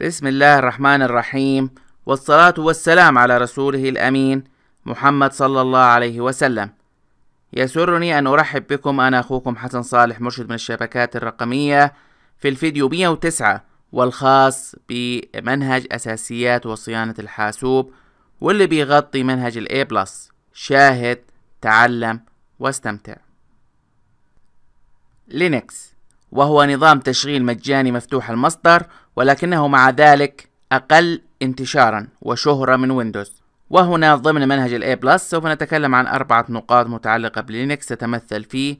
بسم الله الرحمن الرحيم والصلاة والسلام على رسوله الأمين محمد صلى الله عليه وسلم يسرني أن أرحب بكم أنا أخوكم حسن صالح مرشد من الشبكات الرقمية في الفيديو 109 والخاص بمنهج أساسيات وصيانة الحاسوب واللي بيغطي منهج الـ بلس شاهد تعلم واستمتع لينكس وهو نظام تشغيل مجاني مفتوح المصدر ولكنه مع ذلك أقل انتشارا وشهرة من ويندوز وهنا ضمن منهج الاي بلس سوف نتكلم عن أربعة نقاط متعلقة بلينكس تتمثل في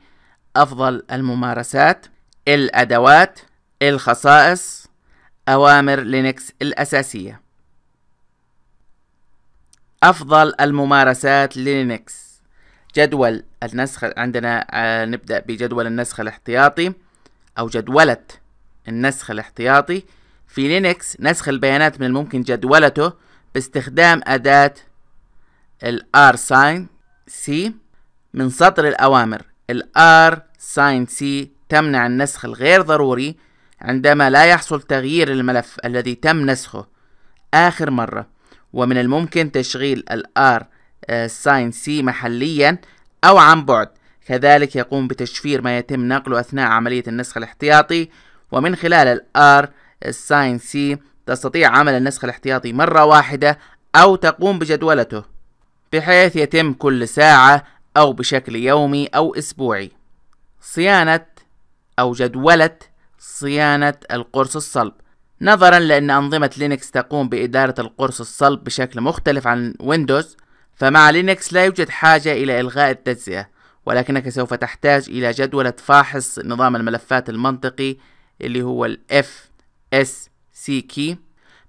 أفضل الممارسات الأدوات الخصائص أوامر لينكس الأساسية أفضل الممارسات لينكس جدول النسخ عندنا آه، نبدأ بجدول النسخ الاحتياطي أو جدولة النسخ الاحتياطي في لينكس نسخ البيانات من الممكن جدولته باستخدام أداة R sign C من سطر الأوامر R sign C تمنع النسخ الغير ضروري عندما لا يحصل تغيير الملف الذي تم نسخه آخر مرة ومن الممكن تشغيل R آه، sign C محليا أو عن بعد كذلك يقوم بتشفير ما يتم نقله أثناء عملية النسخ الاحتياطي ومن خلال الار الساين سي تستطيع عمل النسخ الاحتياطي مرة واحدة أو تقوم بجدولته بحيث يتم كل ساعة أو بشكل يومي أو أسبوعي صيانة أو جدولة صيانة القرص الصلب نظرا لأن أنظمة لينكس تقوم بإدارة القرص الصلب بشكل مختلف عن ويندوز فمع لينكس لا يوجد حاجة إلى إلغاء التجزئة ولكنك سوف تحتاج إلى جدولة فاحص نظام الملفات المنطقي اللي هو الـ F اس سي كي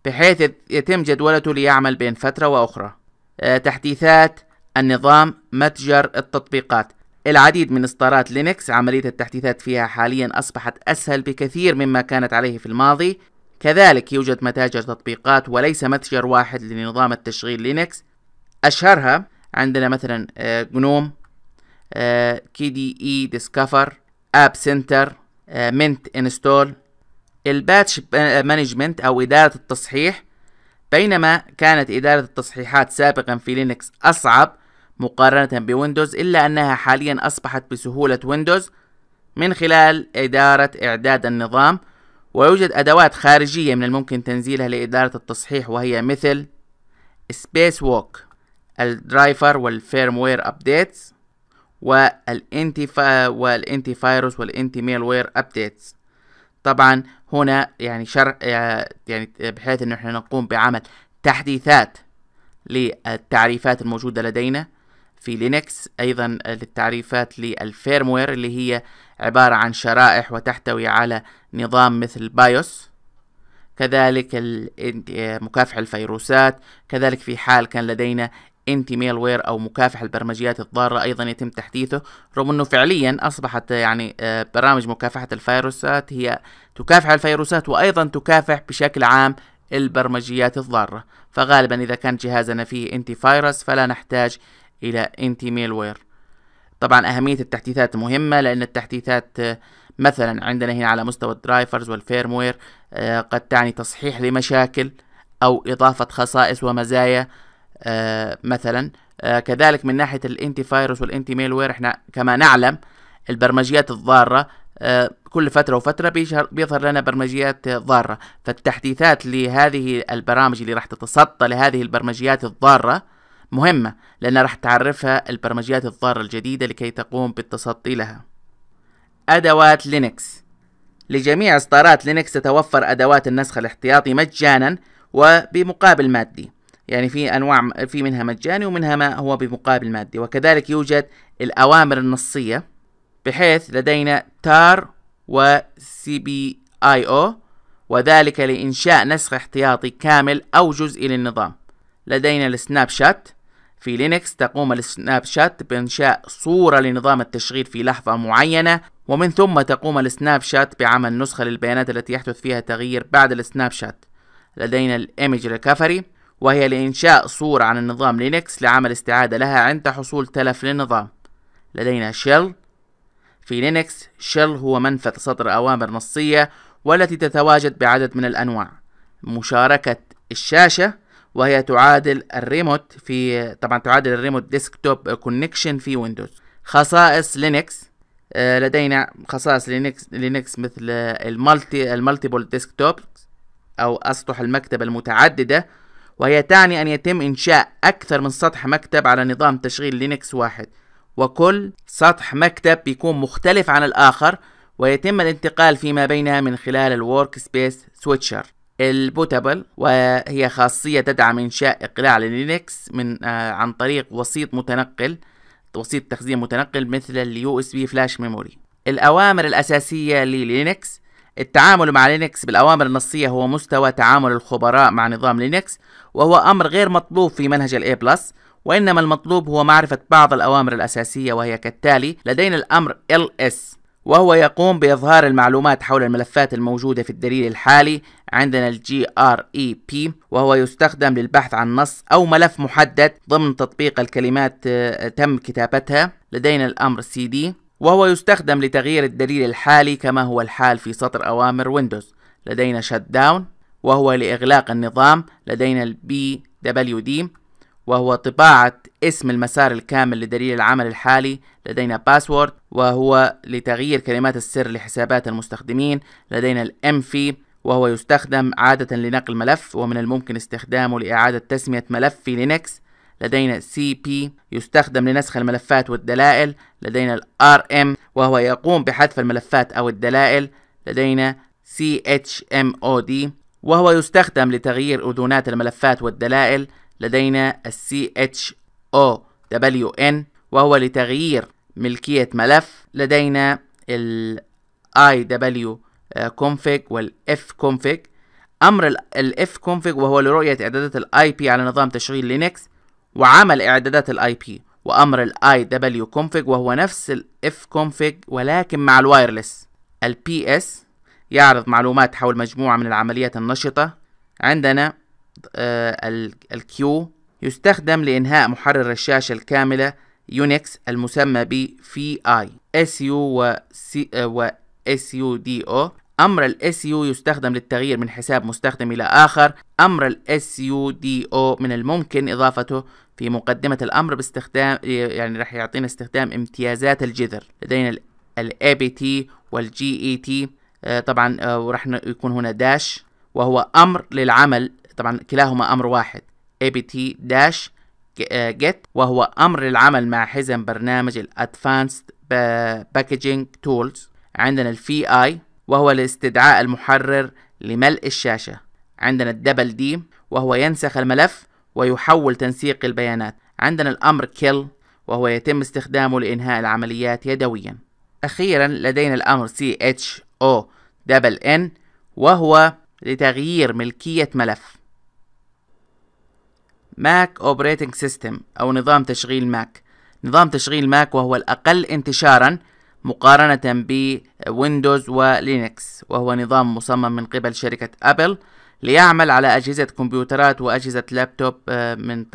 بحيث يتم جدولته ليعمل بين فترة وأخرى آه، تحديثات النظام متجر التطبيقات العديد من إصدارات لينكس عملية التحديثات فيها حاليا أصبحت أسهل بكثير مما كانت عليه في الماضي كذلك يوجد متاجر تطبيقات وليس متجر واحد لنظام التشغيل لينكس أشهرها عندنا مثلا آه، جنوم آه، كي دي اي ديسكفر اب سنتر منت انستول الباتش مانجمنت أو إدارة التصحيح بينما كانت إدارة التصحيحات سابقا في لينكس أصعب مقارنة بويندوز إلا أنها حاليا أصبحت بسهولة ويندوز من خلال إدارة إعداد النظام ويوجد أدوات خارجية من الممكن تنزيلها لإدارة التصحيح وهي مثل سبيس ووك الدرايفر والفيرموير أبديتس والانتي والانتي فايروس والانتي ميلوير أبديتس طبعا هنا يعني شر يعني بحيث انه احنا نقوم بعمل تحديثات للتعريفات الموجودة لدينا في لينكس ايضا للتعريفات للفيرموير اللي هي عبارة عن شرائح وتحتوي على نظام مثل بايوس كذلك مكافح الفيروسات كذلك في حال كان لدينا انتي ميل وير او مكافح البرمجيات الضاره ايضا يتم تحديثه رغم انه فعليا اصبحت يعني آه، برامج مكافحه الفيروسات هي تكافح الفيروسات وايضا تكافح بشكل عام البرمجيات الضاره فغالبا اذا كان جهازنا فيه انتي فايروس فلا نحتاج الى انتي ميل وير طبعا اهميه التحديثات مهمه لان التحديثات آه، مثلا عندنا هنا على مستوى الدرايفرز والفيرموير آه، قد تعني تصحيح لمشاكل او اضافه خصائص ومزايا آه، مثلا آه، كذلك من ناحية الانتي فايروس والانتي ميل وير احنا كما نعلم البرمجيات الضارة آه، كل فترة وفترة بيظهر لنا برمجيات ضارة فالتحديثات لهذه البرامج اللي راح تتسطى لهذه البرمجيات الضارة مهمة لأنها راح تعرفها البرمجيات الضارة الجديدة لكي تقوم بالتصدي لها أدوات لينكس لجميع إصدارات لينكس تتوفر أدوات النسخ الاحتياطي مجانا وبمقابل مادي يعني في انواع في منها مجاني ومنها ما هو بمقابل مادي وكذلك يوجد الاوامر النصيه بحيث لدينا تار وسي بي اي او وذلك لانشاء نسخ احتياطي كامل او جزئي للنظام لدينا السناب شات في لينكس تقوم السناب شات بإنشاء صورة لنظام التشغيل في لحظة معينة ومن ثم تقوم السناب شات بعمل نسخة للبيانات التي يحدث فيها تغيير بعد السناب شات لدينا الايمج ريكفري وهي لإنشاء صورة عن النظام لينكس لعمل استعادة لها عند حصول تلف للنظام لدينا شيل في لينكس شيل هو منفذ سطر أوامر نصية والتي تتواجد بعدد من الأنواع مشاركة الشاشة وهي تعادل الريموت في طبعا تعادل الريموت ديسكتوب كونكشن في ويندوز خصائص لينكس آه، لدينا خصائص لينكس لينكس مثل المالتي المالتيبل ديسكتوب او اسطح المكتبة المتعددة وهي تعني أن يتم إنشاء أكثر من سطح مكتب على نظام تشغيل لينكس واحد وكل سطح مكتب بيكون مختلف عن الآخر ويتم الانتقال فيما بينها من خلال الورك سبيس سويتشر البوتابل وهي خاصية تدعم إنشاء إقلاع لينكس من آه عن طريق وسيط متنقل وسيط تخزين متنقل مثل اليو اس بي فلاش ميموري الأوامر الأساسية للينكس التعامل مع لينكس بالأوامر النصية هو مستوى تعامل الخبراء مع نظام لينكس وهو أمر غير مطلوب في منهج الـ A+, وإنما المطلوب هو معرفة بعض الأوامر الأساسية وهي كالتالي لدينا الأمر LS وهو يقوم بإظهار المعلومات حول الملفات الموجودة في الدليل الحالي عندنا ال GREP وهو يستخدم للبحث عن نص أو ملف محدد ضمن تطبيق الكلمات آه، تم كتابتها لدينا الأمر CD وهو يستخدم لتغيير الدليل الحالي كما هو الحال في سطر أوامر ويندوز لدينا شت داون وهو لإغلاق النظام لدينا البي دبليو دي وهو طباعة اسم المسار الكامل لدليل العمل الحالي لدينا باسورد وهو لتغيير كلمات السر لحسابات المستخدمين لدينا الام في وهو يستخدم عادة لنقل ملف ومن الممكن استخدامه لإعادة تسمية ملف في لينكس لدينا CP يستخدم لنسخ الملفات والدلائل لدينا RM وهو يقوم بحذف الملفات أو الدلائل لدينا CHMOD وهو يستخدم لتغيير أذونات الملفات والدلائل لدينا CHOWN وهو لتغيير ملكية ملف لدينا ال IW config وال F config أمر ال F config وهو لرؤية إعدادات ال IP على نظام تشغيل لينكس وعمل إعدادات الاي بي وأمر الاي دبليو كونفج وهو نفس الاف كونفج ولكن مع الوايرلس البي اس يعرض معلومات حول مجموعة من العمليات النشطة عندنا آه، الكيو يستخدم لإنهاء محرر الشاشة الكاملة يونكس المسمى ب في اي اس يو و اس يو دي او أمر ال SU يستخدم للتغيير من حساب مستخدم إلى آخر أمر ال SUDO من الممكن إضافته في مقدمة الأمر باستخدام يعني راح يعطينا استخدام امتيازات الجذر لدينا ال ABT وال GET آه، طبعا آه، وراح يكون هنا داش وهو أمر للعمل طبعا كلاهما أمر واحد ABT داش جيت وهو أمر للعمل مع حزم برنامج ال Advanced Packaging Tools عندنا ال VI وهو الاستدعاء المحرر لملء الشاشة عندنا الدبل دي وهو ينسخ الملف ويحول تنسيق البيانات عندنا الأمر كيل وهو يتم استخدامه لإنهاء العمليات يدويا أخيرا لدينا الأمر CHO دبل N وهو لتغيير ملكية ملف ماك اوبريتنج سيستم أو نظام تشغيل ماك نظام تشغيل ماك وهو الأقل انتشارا مقارنة بويندوز ولينكس وهو نظام مصمم من قبل شركة أبل ليعمل على أجهزة كمبيوترات وأجهزة لابتوب آه، من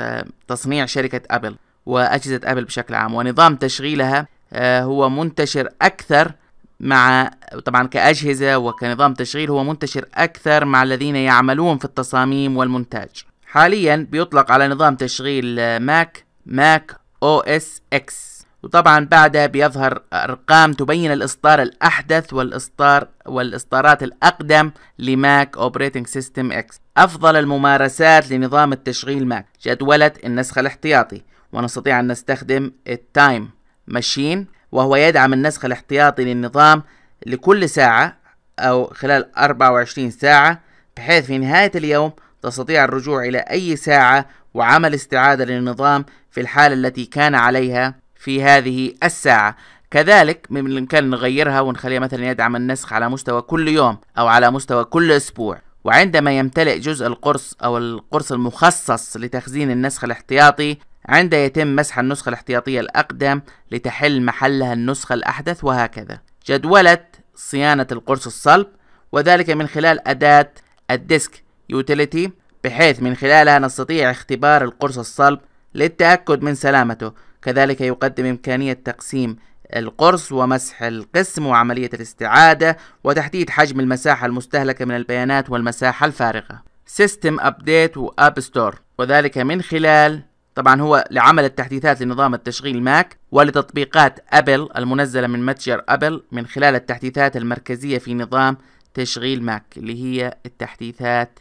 تصنيع شركة أبل وأجهزة أبل بشكل عام ونظام تشغيلها آه، هو منتشر أكثر مع طبعا كأجهزة وكنظام تشغيل هو منتشر أكثر مع الذين يعملون في التصاميم والمونتاج حاليا بيطلق على نظام تشغيل آه، ماك ماك او اس اكس وطبعا بعدها بيظهر أرقام تبين الإصدار الأحدث والإصدار والإصدارات الأقدم لماك أوبريتنج سيستم إكس أفضل الممارسات لنظام التشغيل ماك جدولة النسخ الاحتياطي ونستطيع أن نستخدم التايم ماشين وهو يدعم النسخ الاحتياطي للنظام لكل ساعة أو خلال 24 ساعة بحيث في نهاية اليوم تستطيع الرجوع إلى أي ساعة وعمل استعادة للنظام في الحالة التي كان عليها في هذه الساعة كذلك من الإمكان نغيرها ونخليها مثلا يدعم النسخ على مستوى كل يوم أو على مستوى كل أسبوع وعندما يمتلئ جزء القرص أو القرص المخصص لتخزين النسخ الاحتياطي عند يتم مسح النسخة الاحتياطية الأقدم لتحل محلها النسخة الأحدث وهكذا جدولة صيانة القرص الصلب وذلك من خلال أداة الديسك يوتيليتي بحيث من خلالها نستطيع اختبار القرص الصلب للتأكد من سلامته كذلك يقدم إمكانية تقسيم القرص ومسح القسم وعملية الاستعادة وتحديد حجم المساحة المستهلكة من البيانات والمساحة الفارغة سيستم أبديت وأب ستور وذلك من خلال طبعا هو لعمل التحديثات لنظام التشغيل ماك ولتطبيقات أبل المنزلة من متجر أبل من خلال التحديثات المركزية في نظام تشغيل ماك اللي هي التحديثات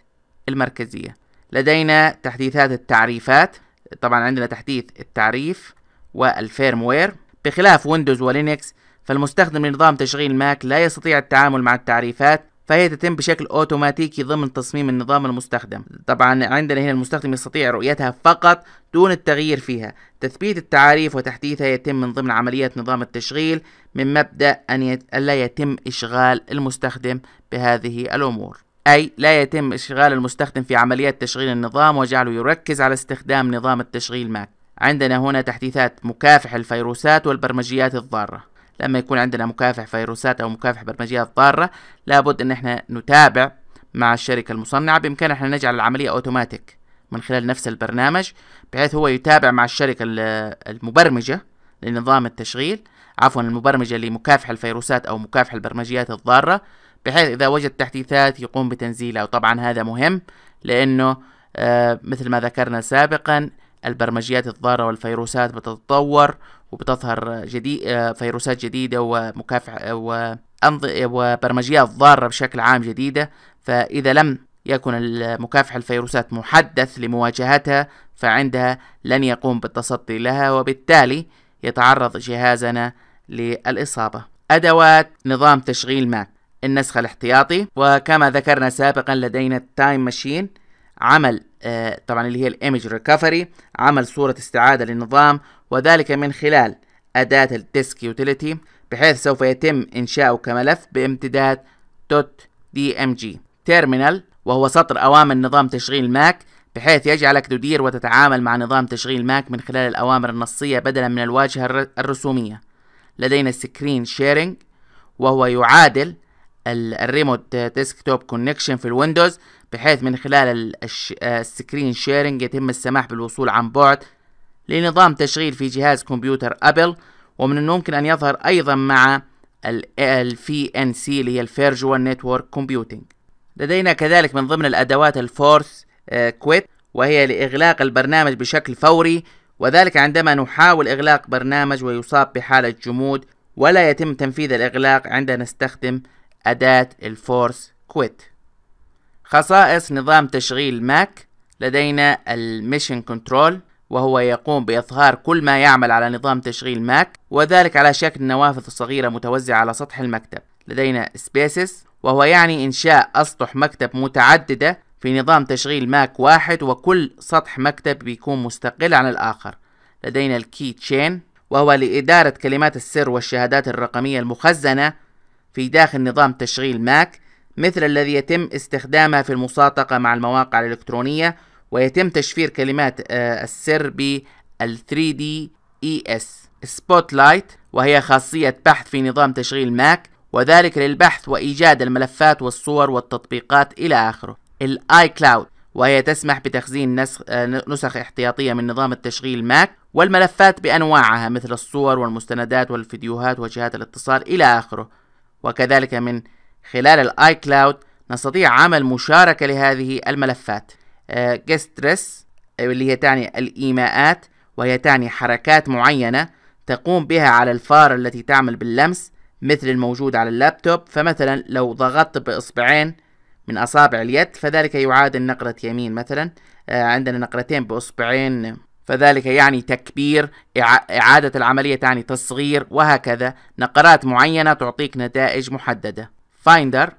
المركزية لدينا تحديثات التعريفات طبعا عندنا تحديث التعريف والفيرموير بخلاف ويندوز ولينكس فالمستخدم لنظام تشغيل ماك لا يستطيع التعامل مع التعريفات فهي تتم بشكل اوتوماتيكي ضمن تصميم النظام المستخدم طبعا عندنا هنا المستخدم يستطيع رؤيتها فقط دون التغيير فيها تثبيت التعاريف وتحديثها يتم من ضمن عمليات نظام التشغيل من مبدأ أن يت... لا يتم إشغال المستخدم بهذه الأمور أي لا يتم إشغال المستخدم في عمليات تشغيل النظام وجعله يركز على استخدام نظام التشغيل ماك عندنا هنا تحديثات مكافح الفيروسات والبرمجيات الضارة لما يكون عندنا مكافح فيروسات أو مكافح برمجيات ضارة لابد أن احنا نتابع مع الشركة المصنعة بإمكاننا احنا نجعل العملية أوتوماتيك من خلال نفس البرنامج بحيث هو يتابع مع الشركة المبرمجة لنظام التشغيل عفوا المبرمجة لمكافح الفيروسات أو مكافح البرمجيات الضارة بحيث إذا وجد تحديثات يقوم بتنزيلها وطبعا هذا مهم لأنه آه، مثل ما ذكرنا سابقا البرمجيات الضارة والفيروسات بتتطور وبتظهر جديد آه، فيروسات جديدة ومكافحة وبرمجيات ضارة بشكل عام جديدة فإذا لم يكن المكافح الفيروسات محدث لمواجهتها فعندها لن يقوم بالتصدي لها وبالتالي يتعرض جهازنا للإصابة أدوات نظام تشغيل ماك النسخ الاحتياطي وكما ذكرنا سابقا لدينا التايم ماشين عمل آه، طبعا اللي هي الايمج ريكفري عمل صورة استعادة للنظام وذلك من خلال أداة الديسك يوتيليتي بحيث سوف يتم إنشاؤه كملف بامتداد دوت دي ام جي تيرمينال وهو سطر أوامر نظام تشغيل ماك بحيث يجعلك تدير وتتعامل مع نظام تشغيل ماك من خلال الأوامر النصية بدلا من الواجهة الرسومية لدينا سكرين شيرنج وهو يعادل الريموت ديسكتوب كونكشن في الويندوز بحيث من خلال آه، السكرين شيرنج يتم السماح بالوصول عن بعد لنظام تشغيل في جهاز كمبيوتر أبل ومن الممكن أن يظهر أيضا مع ال VNC اللي هي الفيرجوال نتورك كومبيوتينج لدينا كذلك من ضمن الأدوات الفورس كويت آه، وهي لإغلاق البرنامج بشكل فوري وذلك عندما نحاول إغلاق برنامج ويصاب بحالة جمود ولا يتم تنفيذ الإغلاق عندما نستخدم أداة الفورس كويت خصائص نظام تشغيل ماك لدينا الميشن كنترول وهو يقوم بإظهار كل ما يعمل على نظام تشغيل ماك وذلك على شكل نوافذ صغيرة متوزعة على سطح المكتب لدينا Spaces وهو يعني إنشاء أسطح مكتب متعددة في نظام تشغيل ماك واحد وكل سطح مكتب بيكون مستقل عن الآخر لدينا الكي تشين وهو لإدارة كلمات السر والشهادات الرقمية المخزنة في داخل نظام تشغيل ماك مثل الذي يتم استخدامه في المساطقة مع المواقع الإلكترونية ويتم تشفير كلمات آه، السر بال 3D ES Spotlight وهي خاصية بحث في نظام تشغيل ماك وذلك للبحث وإيجاد الملفات والصور والتطبيقات إلى آخره الآي كلاود وهي تسمح بتخزين نسخ آه، نسخ احتياطية من نظام التشغيل ماك والملفات بأنواعها مثل الصور والمستندات والفيديوهات وجهات الاتصال إلى آخره وكذلك من خلال الاي كلاود نستطيع عمل مشاركة لهذه الملفات جستريس آه، آه، اللي هي تعني الإيماءات وهي تعني حركات معينة تقوم بها على الفار التي تعمل باللمس مثل الموجود على اللابتوب فمثلا لو ضغطت بإصبعين من أصابع اليد فذلك يعادل نقرة يمين مثلا آه، عندنا نقرتين بإصبعين فذلك يعني تكبير إعادة العملية تعني تصغير وهكذا نقرات معينة تعطيك نتائج محددة فايندر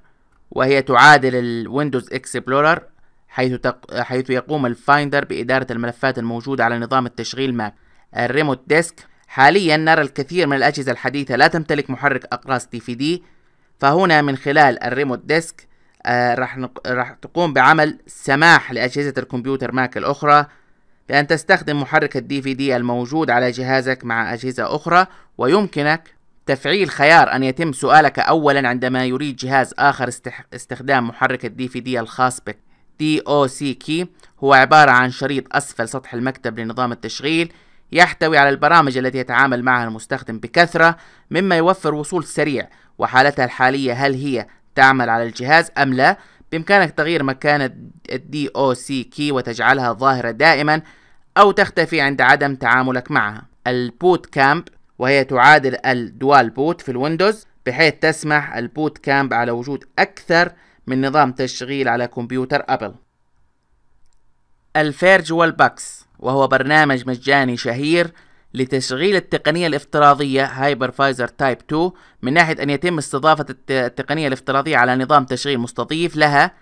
وهي تعادل الويندوز اكسبلورر حيث, تق... حيث يقوم الفايندر بإدارة الملفات الموجودة على نظام التشغيل ماك الريموت ديسك حاليا نرى الكثير من الأجهزة الحديثة لا تمتلك محرك أقراص دي في دي فهنا من خلال الريموت ديسك آه راح نق... راح تقوم بعمل سماح لأجهزة الكمبيوتر ماك الأخرى بأن تستخدم محرك الدي في دي الموجود على جهازك مع أجهزة أخرى ويمكنك تفعيل خيار أن يتم سؤالك أولا عندما يريد جهاز آخر استخدام محرك الدي في دي الخاص بك دي أو سي كي هو عبارة عن شريط أسفل سطح المكتب لنظام التشغيل يحتوي على البرامج التي يتعامل معها المستخدم بكثرة مما يوفر وصول سريع وحالتها الحالية هل هي تعمل على الجهاز أم لا بإمكانك تغيير مكان الدي أو سي كي وتجعلها ظاهرة دائما أو تختفي عند عدم تعاملك معها البوت كامب وهي تعادل الدوال بوت في الويندوز بحيث تسمح البوت كامب على وجود أكثر من نظام تشغيل على كمبيوتر أبل الفيرجوال باكس وهو برنامج مجاني شهير لتشغيل التقنية الافتراضية هايبرفايزر تايب 2 من ناحية أن يتم استضافة التقنية الافتراضية على نظام تشغيل مستضيف لها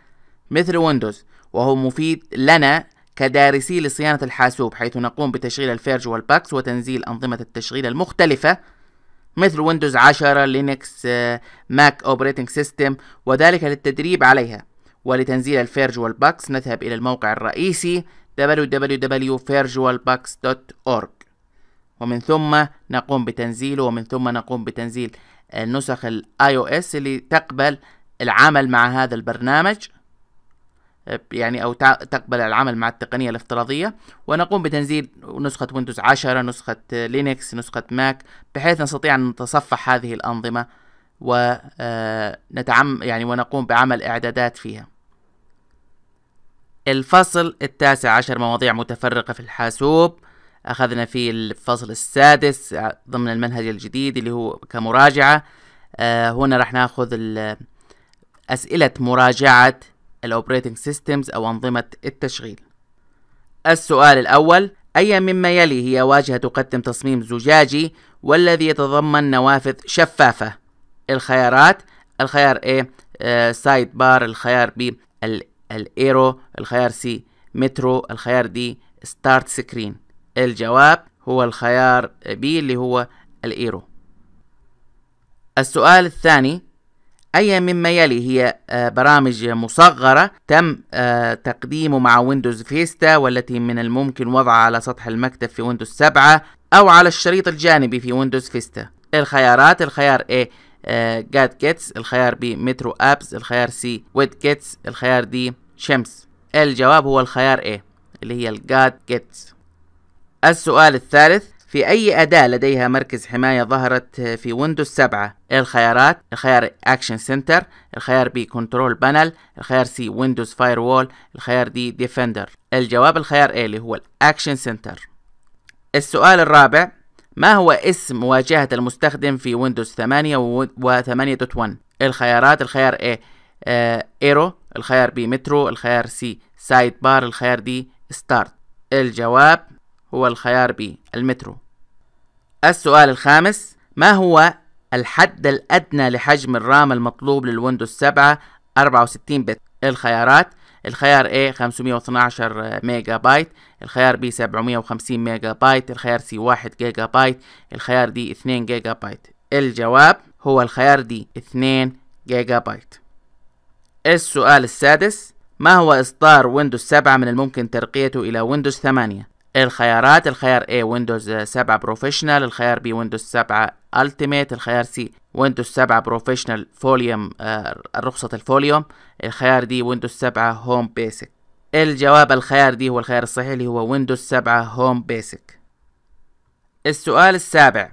مثل ويندوز وهو مفيد لنا كدارسي لصيانة الحاسوب حيث نقوم بتشغيل الفيرج والباكس وتنزيل أنظمة التشغيل المختلفة مثل ويندوز 10 لينكس ماك أوبريتنج سيستم وذلك للتدريب عليها ولتنزيل الفيرج والباكس نذهب إلى الموقع الرئيسي www.virtualbox.org ومن ثم نقوم بتنزيله ومن ثم نقوم بتنزيل آه، نسخ الاي او اس اللي تقبل العمل مع هذا البرنامج يعني او تقبل العمل مع التقنيه الافتراضيه ونقوم بتنزيل نسخه ويندوز 10 نسخه لينكس نسخه ماك بحيث نستطيع ان نتصفح هذه الانظمه ونتعم آه، يعني ونقوم بعمل اعدادات فيها الفصل التاسع عشر مواضيع متفرقه في الحاسوب اخذنا فيه الفصل السادس ضمن المنهج الجديد اللي هو كمراجعه آه، هنا راح ناخذ اسئله مراجعه الاوبريتنج سيستمز او انظمة التشغيل السؤال الاول اي مما يلي هي واجهة تقدم تصميم زجاجي والذي يتضمن نوافذ شفافة الخيارات الخيار A سايد آه، بار الخيار B الايرو الخيار C مترو الخيار D ستارت سكرين الجواب هو الخيار B اللي هو الايرو السؤال الثاني أي مما يلي هي آه، برامج مصغرة تم آه، تقديمه مع ويندوز فيستا والتي من الممكن وضعها على سطح المكتب في ويندوز 7 أو على الشريط الجانبي في ويندوز فيستا الخيارات الخيار A جاد آه، جيتس الخيار B مترو أبس الخيار C ويت جيتس الخيار D شمس الجواب هو الخيار A اللي هي الجاد جيتس السؤال الثالث في أي أداة لديها مركز حماية ظهرت في ويندوز 7 الخيارات الخيار أكشن سنتر الخيار B كنترول بانل الخيار سي ويندوز فاير وول الخيار دي ديفندر الجواب الخيار A اللي هو الأكشن سنتر السؤال الرابع ما هو اسم واجهة المستخدم في ويندوز 8 و 8.1 الخيارات الخيار A ايرو آه، الخيار B مترو الخيار سي سايد بار الخيار دي ستارت الجواب هو الخيار بي المترو السؤال الخامس ما هو الحد الأدنى لحجم الرام المطلوب للويندوز 7 64 بت الخيارات الخيار A 512 ميجا بايت الخيار B 750 ميجا بايت الخيار C 1 جيجا بايت الخيار D 2 جيجا بايت الجواب هو الخيار D 2 جيجا بايت السؤال السادس ما هو إصدار ويندوز 7 من الممكن ترقيته إلى ويندوز 8 الخيارات الخيار A ويندوز 7 بروفيشنال الخيار B ويندوز 7 التيميت الخيار C ويندوز 7 بروفيشنال فوليوم رخصة الفوليوم الخيار D ويندوز 7 هوم بيسك الجواب الخيار D هو الخيار الصحيح اللي هو ويندوز 7 هوم بيسك السؤال السابع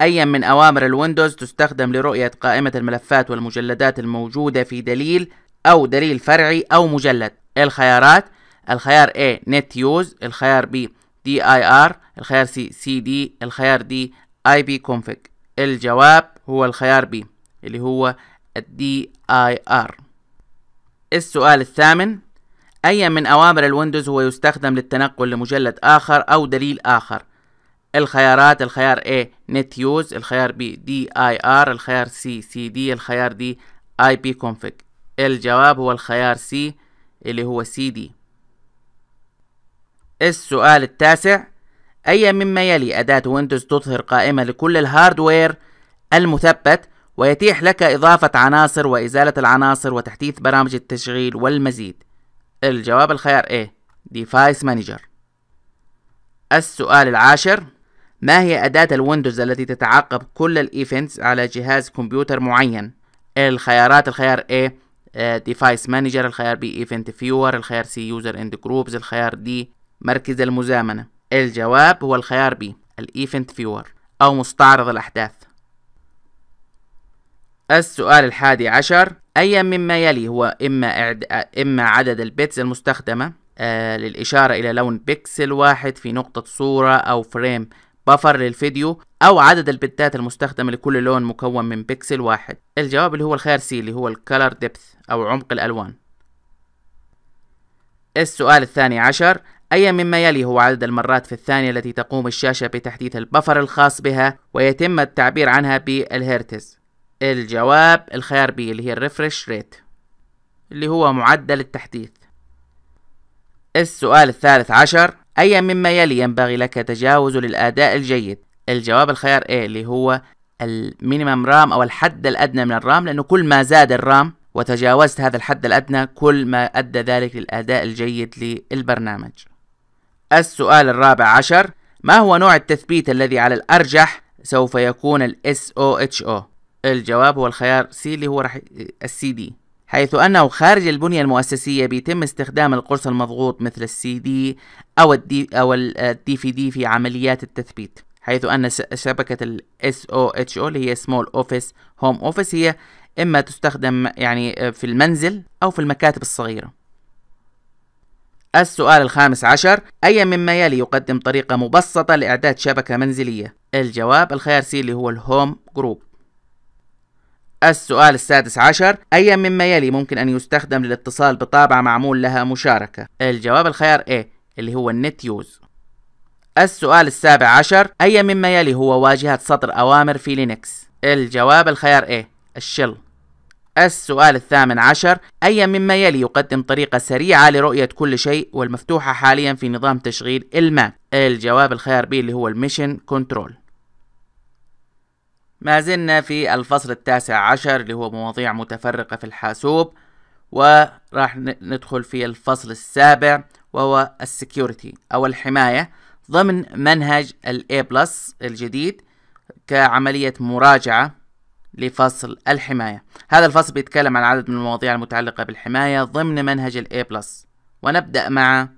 أي من أوامر الويندوز تستخدم لرؤية قائمة الملفات والمجلدات الموجودة في دليل أو دليل فرعي أو مجلد الخيارات الخيار A Net Use الخيار B دي اي ار الخيار سي سي دي الخيار دي اي بي كونفج الجواب هو الخيار بي اللي هو الدي اي ار السؤال الثامن أي من أوامر الويندوز هو يستخدم للتنقل لمجلد آخر أو دليل آخر الخيارات الخيار A net use الخيار B DIR الخيار C CD الخيار D IP config الجواب هو الخيار C اللي هو CD السؤال التاسع أي مما يلي أداة ويندوز تظهر قائمة لكل الهاردوير المثبت ويتيح لك إضافة عناصر وإزالة العناصر وتحديث برامج التشغيل والمزيد الجواب الخيار A Device Manager السؤال العاشر ما هي أداة الويندوز التي تتعقب كل الإيفنتس على جهاز كمبيوتر معين الخيارات الخيار A آه، Device Manager الخيار B Event Viewer الخيار C User End Groups الخيار D مركز المزامنة الجواب هو الخيار بي الإيفنت فيور أو مستعرض الأحداث السؤال الحادي عشر أي مما يلي هو إما, إعد... إما عدد البيتس المستخدمة آه للإشارة إلى لون بيكسل واحد في نقطة صورة أو فريم بفر للفيديو أو عدد البتات المستخدمة لكل لون مكون من بيكسل واحد الجواب اللي هو الخيار سي اللي هو الكالر ديبث أو عمق الألوان السؤال الثاني عشر أي مما يلي هو عدد المرات في الثانية التي تقوم الشاشة بتحديث البفر الخاص بها ويتم التعبير عنها بالهرتز الجواب الخيار بي اللي هي الريفرش ريت اللي هو معدل التحديث السؤال الثالث عشر أي مما يلي ينبغي لك تجاوزه للأداء الجيد الجواب الخيار A اللي هو المينيمم رام أو الحد الأدنى من الرام لأنه كل ما زاد الرام وتجاوزت هذا الحد الأدنى كل ما أدى ذلك للأداء الجيد للبرنامج السؤال الرابع عشر ما هو نوع التثبيت الذي على الأرجح سوف يكون الـ SOHO الجواب هو الخيار C اللي هو رح السي دي حيث أنه خارج البنية المؤسسية بيتم استخدام القرص المضغوط مثل السي دي أو الدي أو الدي في دي في عمليات التثبيت حيث أن شبكة الـ SOHO اللي هي Small Office Home Office هي إما تستخدم يعني في المنزل أو في المكاتب الصغيرة السؤال الخامس عشر أي مما يلي يقدم طريقة مبسطة لإعداد شبكة منزلية؟ الجواب الخيار سي اللي هو الهوم جروب السؤال السادس عشر أي مما يلي ممكن أن يستخدم للاتصال بطابعة معمول لها مشاركة؟ الجواب الخيار A اللي هو النت يوز السؤال السابع عشر أي مما يلي هو واجهة سطر أوامر في لينكس؟ الجواب الخيار A الشل السؤال الثامن عشر أي مما يلي يقدم طريقة سريعة لرؤية كل شيء والمفتوحة حاليا في نظام تشغيل الماء الجواب الخيار بي اللي هو الميشن كنترول ما زلنا في الفصل التاسع عشر اللي هو مواضيع متفرقة في الحاسوب وراح ندخل في الفصل السابع وهو السكيورتي أو الحماية ضمن منهج الـ A+ الجديد كعملية مراجعة لفصل الحماية هذا الفصل بيتكلم عن عدد من المواضيع المتعلقة بالحماية ضمن منهج الـ A+. ونبدأ مع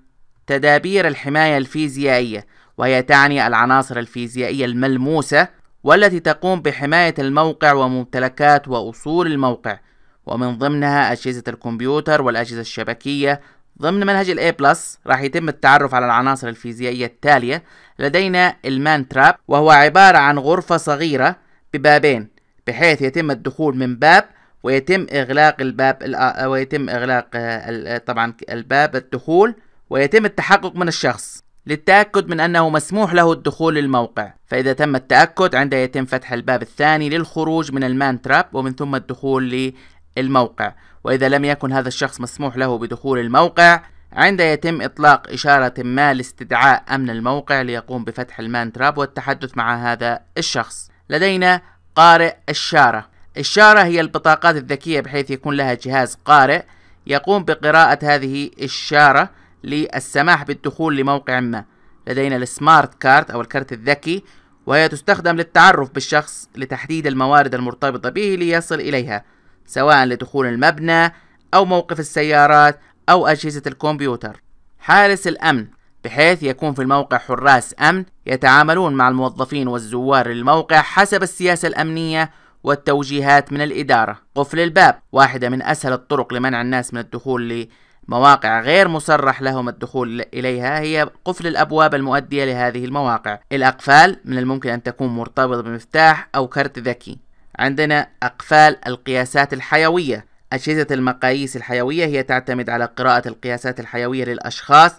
تدابير الحماية الفيزيائية وهي تعني العناصر الفيزيائية الملموسة والتي تقوم بحماية الموقع وممتلكات وأصول الموقع ومن ضمنها أجهزة الكمبيوتر والأجهزة الشبكية ضمن منهج الـ A+, راح يتم التعرف على العناصر الفيزيائية التالية لدينا المان تراب وهو عبارة عن غرفة صغيرة ببابين بحيث يتم الدخول من باب ويتم إغلاق الباب آه، ويتم إغلاق آه، آه، طبعا الباب الدخول ويتم التحقق من الشخص للتأكد من أنه مسموح له الدخول للموقع فإذا تم التأكد عندها يتم فتح الباب الثاني للخروج من المان تراب ومن ثم الدخول للموقع وإذا لم يكن هذا الشخص مسموح له بدخول الموقع عندها يتم إطلاق إشارة ما لاستدعاء أمن الموقع ليقوم بفتح المان تراب والتحدث مع هذا الشخص لدينا قارئ الشارة الشارة هي البطاقات الذكية بحيث يكون لها جهاز قارئ يقوم بقراءة هذه الشارة للسماح بالدخول لموقع ما لدينا السمارت كارت أو الكرت الذكي وهي تستخدم للتعرف بالشخص لتحديد الموارد المرتبطة به ليصل إليها سواء لدخول المبنى أو موقف السيارات أو أجهزة الكمبيوتر حارس الأمن بحيث يكون في الموقع حراس أمن يتعاملون مع الموظفين والزوار للموقع حسب السياسة الأمنية والتوجيهات من الإدارة قفل الباب واحدة من أسهل الطرق لمنع الناس من الدخول لمواقع غير مصرح لهم الدخول إليها هي قفل الأبواب المؤدية لهذه المواقع الأقفال من الممكن أن تكون مرتبطة بمفتاح أو كرت ذكي عندنا أقفال القياسات الحيوية أجهزة المقاييس الحيوية هي تعتمد على قراءة القياسات الحيوية للأشخاص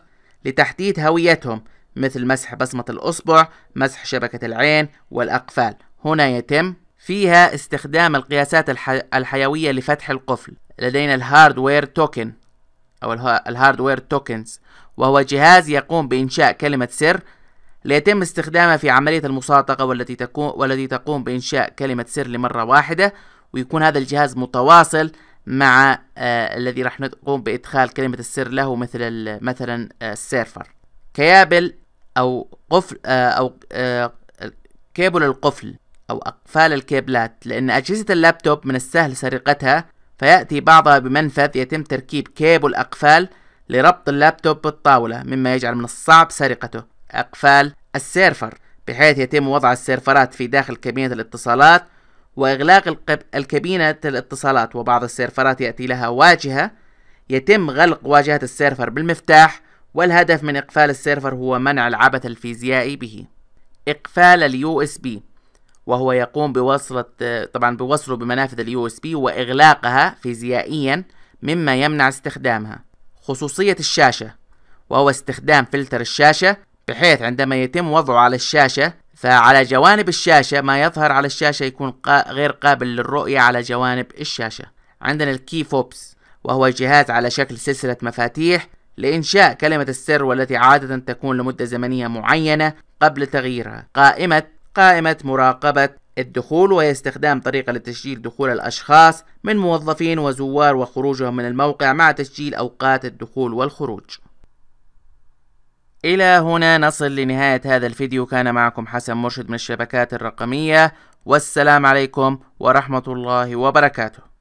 لتحديد هويتهم مثل مسح بصمة الأصبع مسح شبكة العين والأقفال هنا يتم فيها استخدام القياسات الحيوية لفتح القفل لدينا الهاردوير توكن أو الهاردوير توكنز وهو جهاز يقوم بإنشاء كلمة سر ليتم استخدامه في عملية المصادقة والتي تكون والتي تقوم بإنشاء كلمة سر لمرة واحدة ويكون هذا الجهاز متواصل مع آه الذي راح نقوم بإدخال كلمة السر له مثل مثلا آه، السيرفر كيابل أو قفل آه أو آه كيبل القفل أو أقفال الكيبلات لأن أجهزة اللابتوب من السهل سرقتها فيأتي بعضها بمنفذ يتم تركيب كيبل أقفال لربط اللابتوب بالطاولة مما يجعل من الصعب سرقته أقفال السيرفر بحيث يتم وضع السيرفرات في داخل كابينة الاتصالات وإغلاق الكابينة الاتصالات وبعض السيرفرات يأتي لها واجهة يتم غلق واجهة السيرفر بالمفتاح والهدف من إقفال السيرفر هو منع العبث الفيزيائي به إقفال اليو اس بي وهو يقوم بوصلة طبعا بوصله بمنافذ اليو اس بي وإغلاقها فيزيائيا مما يمنع استخدامها خصوصية الشاشة وهو استخدام فلتر الشاشة بحيث عندما يتم وضعه على الشاشة فعلى جوانب الشاشة ما يظهر على الشاشة يكون غير قابل للرؤية على جوانب الشاشة عندنا الكي فوبس وهو جهاز على شكل سلسلة مفاتيح لإنشاء كلمة السر والتي عادة تكون لمدة زمنية معينة قبل تغييرها قائمة قائمة مراقبة الدخول وهي استخدام طريقة لتسجيل دخول الأشخاص من موظفين وزوار وخروجهم من الموقع مع تسجيل أوقات الدخول والخروج إلى هنا نصل لنهاية هذا الفيديو كان معكم حسن مرشد من الشبكات الرقمية والسلام عليكم ورحمة الله وبركاته